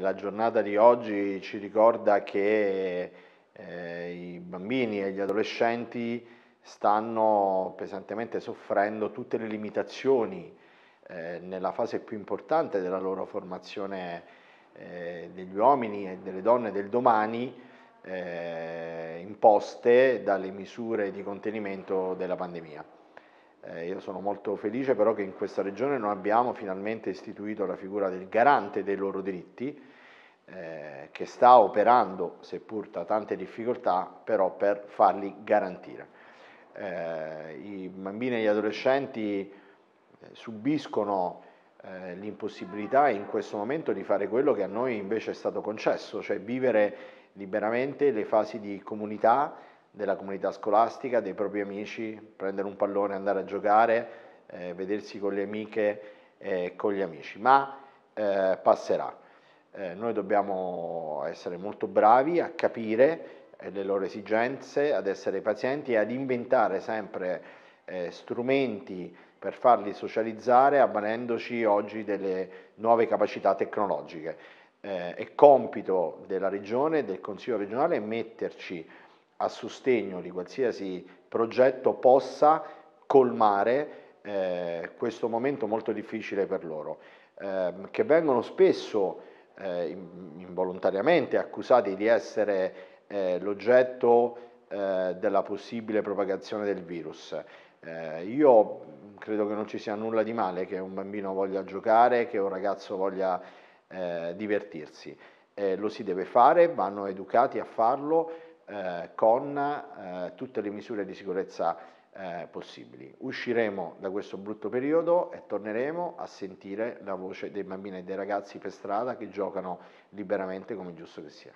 La giornata di oggi ci ricorda che eh, i bambini e gli adolescenti stanno pesantemente soffrendo tutte le limitazioni eh, nella fase più importante della loro formazione eh, degli uomini e delle donne del domani eh, imposte dalle misure di contenimento della pandemia. Eh, io sono molto felice però che in questa regione non abbiamo finalmente istituito la figura del garante dei loro diritti, eh, che sta operando, seppur da tante difficoltà, però per farli garantire. Eh, I bambini e gli adolescenti eh, subiscono eh, l'impossibilità in questo momento di fare quello che a noi invece è stato concesso, cioè vivere liberamente le fasi di comunità, della comunità scolastica, dei propri amici, prendere un pallone, andare a giocare, eh, vedersi con le amiche e con gli amici, ma eh, passerà. Eh, noi dobbiamo essere molto bravi a capire eh, le loro esigenze, ad essere pazienti e ad inventare sempre eh, strumenti per farli socializzare avvalendoci oggi delle nuove capacità tecnologiche. è compito della Regione, e del Consiglio regionale metterci a sostegno di qualsiasi progetto possa colmare eh, questo momento molto difficile per loro, eh, che vengono spesso eh, involontariamente accusati di essere eh, l'oggetto eh, della possibile propagazione del virus. Eh, io credo che non ci sia nulla di male che un bambino voglia giocare, che un ragazzo voglia divertirsi. lo si deve fare, vanno educati a farlo, eh, con eh, tutte le misure di sicurezza eh, possibili. Usciremo da questo brutto periodo e torneremo a sentire la voce dei bambini e dei ragazzi per strada che giocano liberamente come giusto che sia.